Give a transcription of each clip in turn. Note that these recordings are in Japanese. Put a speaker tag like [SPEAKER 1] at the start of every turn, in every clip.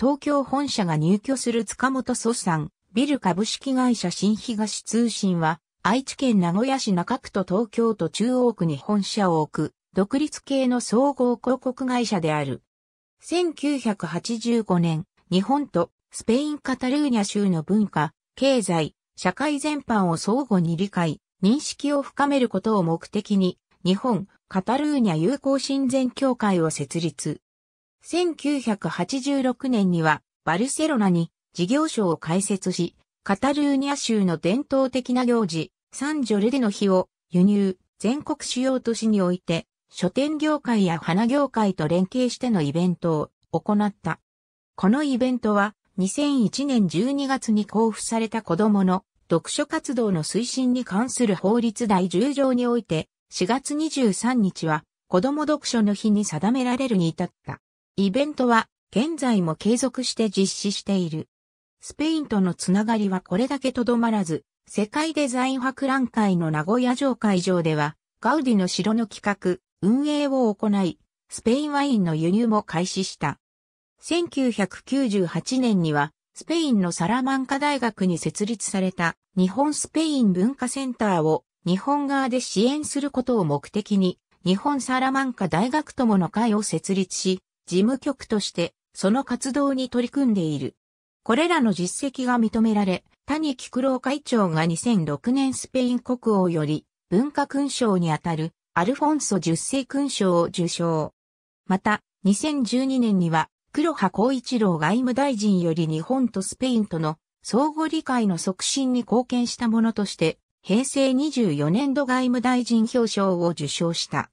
[SPEAKER 1] 東京本社が入居する塚本総産、ビル株式会社新東通信は、愛知県名古屋市中区と東京都中央区に本社を置く、独立系の総合広告会社である。1985年、日本とスペインカタルーニャ州の文化、経済、社会全般を相互に理解、認識を深めることを目的に、日本、カタルーニャ友好親善協会を設立。1986年にはバルセロナに事業所を開設し、カタルーニャ州の伝統的な行事、サンジョルデの日を輸入、全国主要都市において、書店業界や花業界と連携してのイベントを行った。このイベントは2001年12月に交付された子供の読書活動の推進に関する法律第10条において4月23日は子供読書の日に定められるに至った。イベントは現在も継続して実施している。スペインとのつながりはこれだけとどまらず、世界デザイン博覧会の名古屋城会場では、ガウディの城の企画、運営を行い、スペインワインの輸入も開始した。1998年には、スペインのサラマンカ大学に設立された日本スペイン文化センターを日本側で支援することを目的に、日本サラマンカ大学友の会を設立し、事務局としてその活動に取り組んでいる。これらの実績が認められ、谷菊郎会長が2006年スペイン国王より文化勲章にあたるアルフォンソ10世勲章を受章。また、2012年には黒羽光一郎外務大臣より日本とスペインとの相互理解の促進に貢献したものとして、平成24年度外務大臣表彰を受賞した。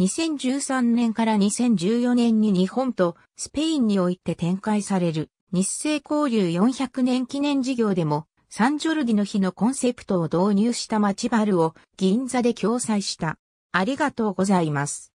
[SPEAKER 1] 2013年から2014年に日本とスペインにおいて展開される日清交流400年記念事業でもサンジョルディの日のコンセプトを導入した街バルを銀座で共催した。ありがとうございます。